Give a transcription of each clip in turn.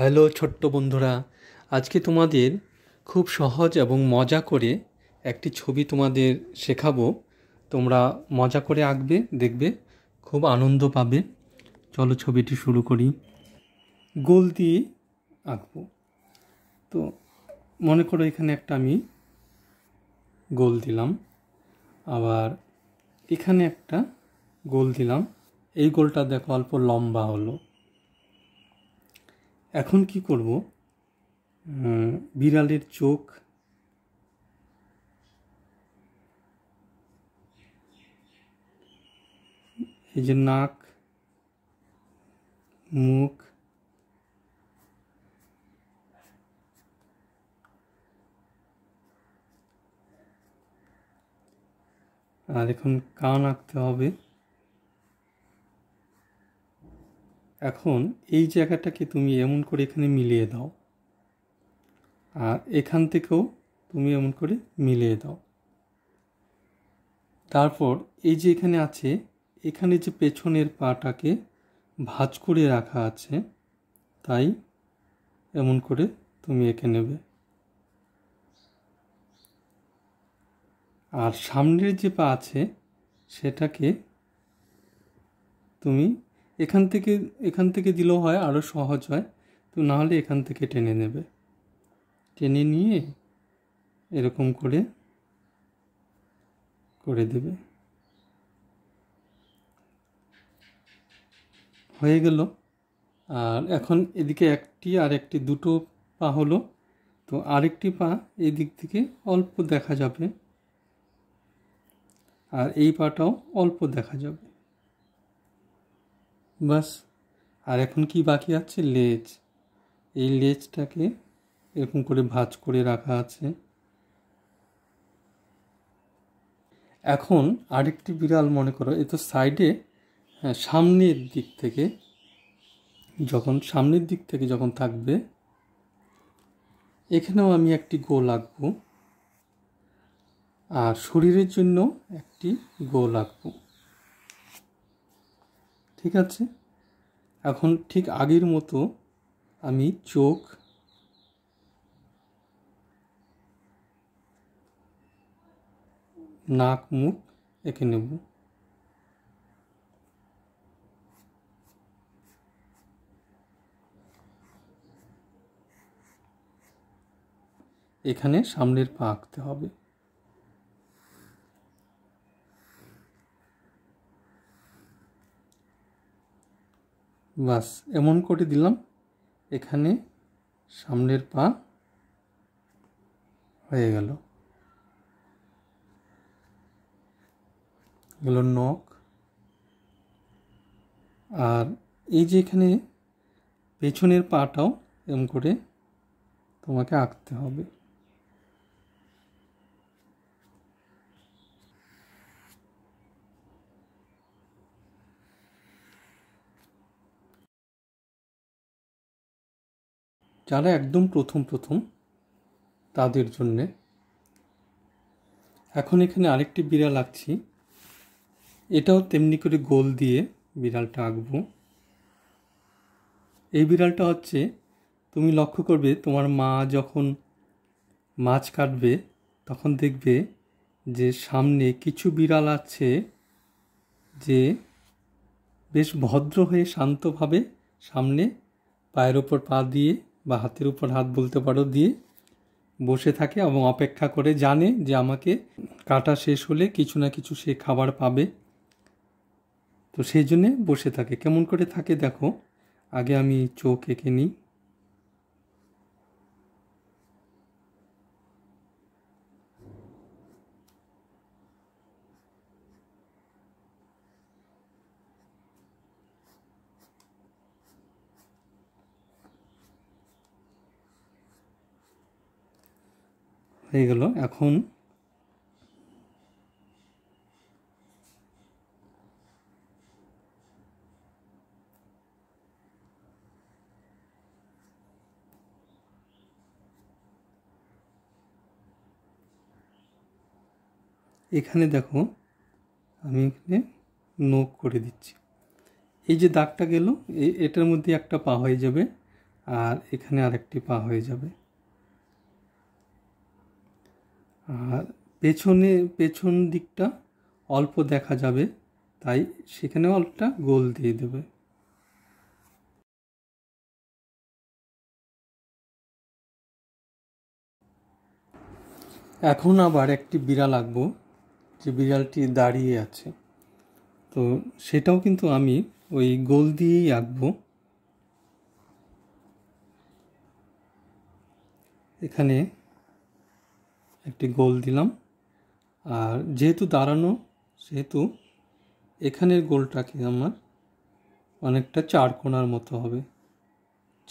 hello ছোট্ট বন্ধুরা আজকে তোমাদের খুব সহজ এবং মজা করে একটি ছবি তোমাদের শেখাবো তোমরা মজা করে আঁকবে দেখবে খুব আনন্দ পাবে চলো ছবিটি শুরু করি গোল দিয়ে আঁকবো তো মনে করো এখানে একটা আমি গোল দিলাম আবার এখানে একটা গোল দিলাম এই গোলটা দেখো অল্প লম্বা হলো এখন কি করব বিড়ালের চোখ এই যে নাক মুখ আর এখন কান আঁকতে হবে এখন এই জায়গাটাকে তুমি এমন করে এখানে মিলিয়ে দাও আর এখান থেকেও তুমি এমন করে মিলিয়ে দাও তারপর এই যে এখানে আছে এখানে যে পেছনের পাটাকে ভাজ করে রাখা আছে তাই এমন করে তুমি এঁকে নেবে আর সামনের যে পা আছে সেটাকে তুমি এখান থেকে এখান থেকে দিলেও হয় আরও সহজ হয় তো নাহলে এখান থেকে টেনে নেবে টেনে নিয়ে এরকম করে করে দেবে হয়ে গেল আর এখন এদিকে একটি আর একটি দুটো পা হলো তো আরেকটি পা এদিক থেকে অল্প দেখা যাবে আর এই পাটাও অল্প দেখা যাবে বাস আর এখন কি বাকি আছে লেজ এই লেজটাকে এরকম করে ভাজ করে রাখা আছে এখন আরেকটি বিড়াল মনে করো এ তো হ্যাঁ, সাইডে সামনের দিক থেকে যখন সামনের দিক থেকে যখন থাকবে এখানেও আমি একটি গো লাগবো আর শরীরের জন্য একটি গো লাগবো ঠিক আছে এখন ঠিক আগের মতো আমি চোখ নাক মুখ এঁকে নেব এখানে সামনের পা আঁকতে হবে বাস এমন করে দিলাম এখানে সামনের পা হয়ে গেল গেল নখ আর এই যে এখানে পেছনের পাটাও এম করে তোমাকে আঁকতে হবে যারা একদম প্রথম প্রথম তাদের জন্যে এখন এখানে আরেকটি বিড়াল আঁকছি এটাও তেমনি করে গোল দিয়ে বিড়ালটা আঁকব এই বিড়ালটা হচ্ছে তুমি লক্ষ্য করবে তোমার মা যখন মাছ কাটবে তখন দেখবে যে সামনে কিছু বিড়াল আছে যে বেশ ভদ্র হয়ে শান্তভাবে সামনে পায়ের ওপর পা দিয়ে বা হাতের উপর হাত বলতে পারো দিয়ে বসে থাকে এবং অপেক্ষা করে জানে যে আমাকে কাটা শেষ হলে কিছু না কিছু সে খাবার পাবে তো সেই জন্যে বসে থাকে কেমন করে থাকে দেখো আগে আমি চোখ এঁকে নিই হয়ে গেল এখন এখানে দেখো আমি এখানে নোক করে দিচ্ছি এই যে দাগটা গেল এটার মধ্যে একটা পা হয়ে যাবে আর এখানে আরেকটি পা হয়ে যাবে আর পেছনে পেছন দিকটা অল্প দেখা যাবে তাই সেখানে অল্পটা গোল দিয়ে দেবে এখন আবার একটি বিড়াল আঁকবো যে বিড়ালটি দাঁড়িয়ে আছে তো সেটাও কিন্তু আমি ওই গোল দিয়েই আঁকবো এখানে একটি গোল দিলাম আর যেহেতু দাঁড়ানো সেহেতু এখানের গোলটাকে আমার অনেকটা চারকোনার মতো হবে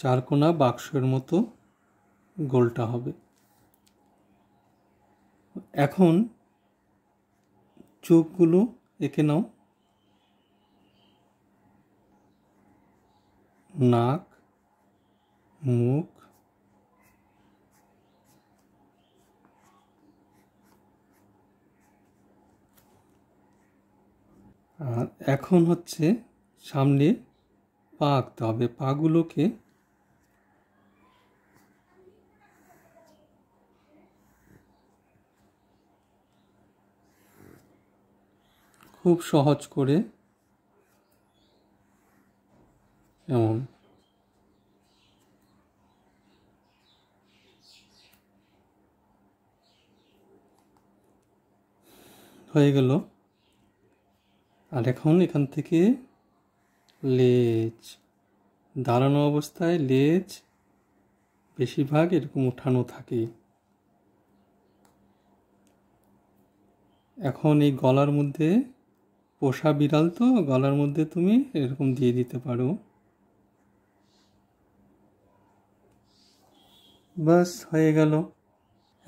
চারকোনা বাক্সের মতো গোলটা হবে এখন চোখগুলো এঁকে নাও নাক মুখ আর এখন হচ্ছে সামনে পা আঁকতে হবে পাগুলোকে খুব সহজ করে এমন হয়ে গেল আর এখন এখান থেকে লেজ দাঁড়ানো অবস্থায় লেজ বেশিরভাগ এরকম উঠানো থাকে এখন এই গলার মধ্যে পোষা বিড়াল তো গলার মধ্যে তুমি এরকম দিয়ে দিতে পারো বাস হয়ে গেল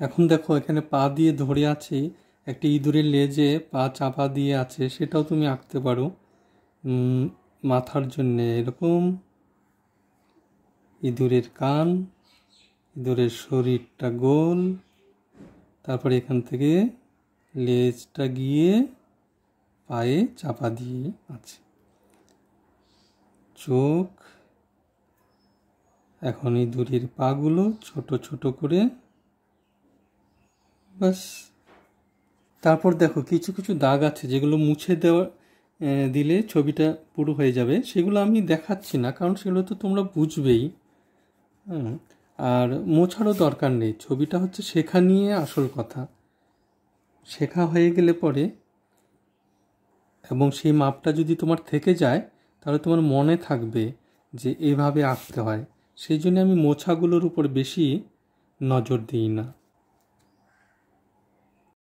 এখন দেখো এখানে পা দিয়ে ধরে আছে একটি ইঁদুরের লেজে পা চাপা দিয়ে আছে সেটাও তুমি আঁকতে পারো মাথার জন্যে এরকম ইঁদুরের কান ইঁদুরের শরীরটা গোল তারপরে এখান থেকে লেজটা গিয়ে পায়ে চাপা দিয়ে আছে চোখ এখন ইঁদুরের পাগুলো ছোট ছোট করে বাস তারপর দেখো কিছু কিছু দাগ আছে যেগুলো মুছে দেওয়া দিলে ছবিটা পুরো হয়ে যাবে সেগুলো আমি দেখাচ্ছি না কারণ সেগুলো তো তোমরা বুঝবেই আর মোছারও দরকার নেই ছবিটা হচ্ছে শেখা নিয়ে আসল কথা শেখা হয়ে গেলে পরে এবং সেই মাপটা যদি তোমার থেকে যায় তাহলে তোমার মনে থাকবে যে এভাবে আঁকতে হয় সেই জন্য আমি মোছাগুলোর উপর বেশি নজর দিই না